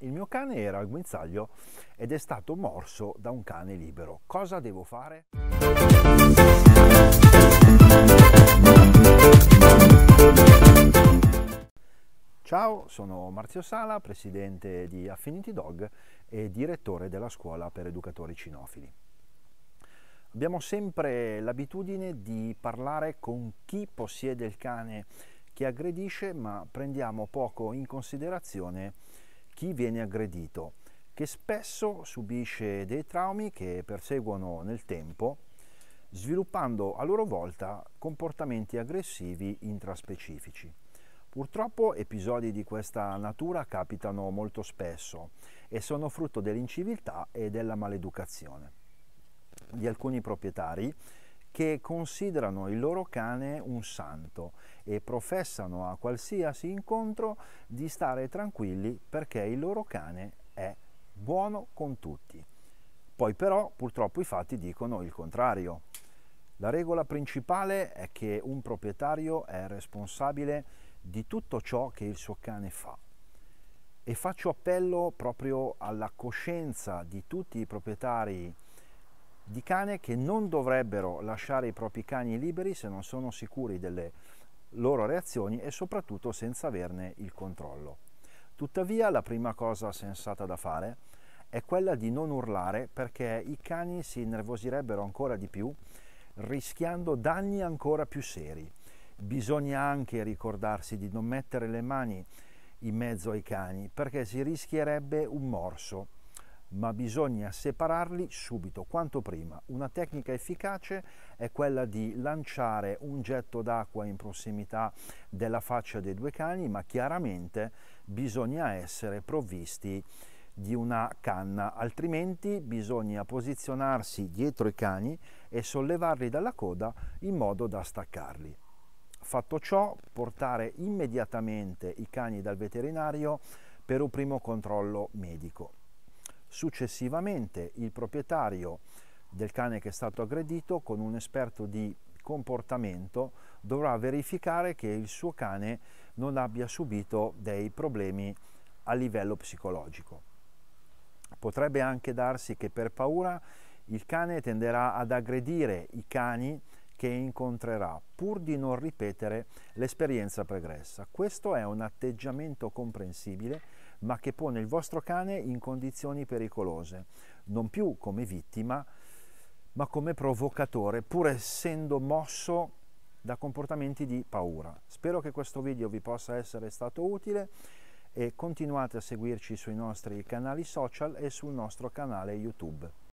il mio cane era al guinzaglio ed è stato morso da un cane libero. Cosa devo fare? Ciao, sono Marzio Sala, presidente di Affinity Dog e direttore della scuola per educatori cinofili. Abbiamo sempre l'abitudine di parlare con chi possiede il cane che aggredisce, ma prendiamo poco in considerazione chi viene aggredito, che spesso subisce dei traumi che perseguono nel tempo, sviluppando a loro volta comportamenti aggressivi intraspecifici. Purtroppo episodi di questa natura capitano molto spesso e sono frutto dell'inciviltà e della maleducazione di alcuni proprietari che considerano il loro cane un santo e professano a qualsiasi incontro di stare tranquilli perché il loro cane è buono con tutti. Poi però purtroppo i fatti dicono il contrario. La regola principale è che un proprietario è responsabile di tutto ciò che il suo cane fa. E faccio appello proprio alla coscienza di tutti i proprietari di cane che non dovrebbero lasciare i propri cani liberi se non sono sicuri delle loro reazioni e soprattutto senza averne il controllo. Tuttavia la prima cosa sensata da fare è quella di non urlare perché i cani si innervosirebbero ancora di più rischiando danni ancora più seri. Bisogna anche ricordarsi di non mettere le mani in mezzo ai cani perché si rischierebbe un morso ma bisogna separarli subito, quanto prima. Una tecnica efficace è quella di lanciare un getto d'acqua in prossimità della faccia dei due cani, ma chiaramente bisogna essere provvisti di una canna, altrimenti bisogna posizionarsi dietro i cani e sollevarli dalla coda in modo da staccarli. Fatto ciò, portare immediatamente i cani dal veterinario per un primo controllo medico. Successivamente il proprietario del cane che è stato aggredito con un esperto di comportamento dovrà verificare che il suo cane non abbia subito dei problemi a livello psicologico. Potrebbe anche darsi che per paura il cane tenderà ad aggredire i cani che incontrerà pur di non ripetere l'esperienza pregressa. Questo è un atteggiamento comprensibile ma che pone il vostro cane in condizioni pericolose, non più come vittima, ma come provocatore, pur essendo mosso da comportamenti di paura. Spero che questo video vi possa essere stato utile e continuate a seguirci sui nostri canali social e sul nostro canale YouTube.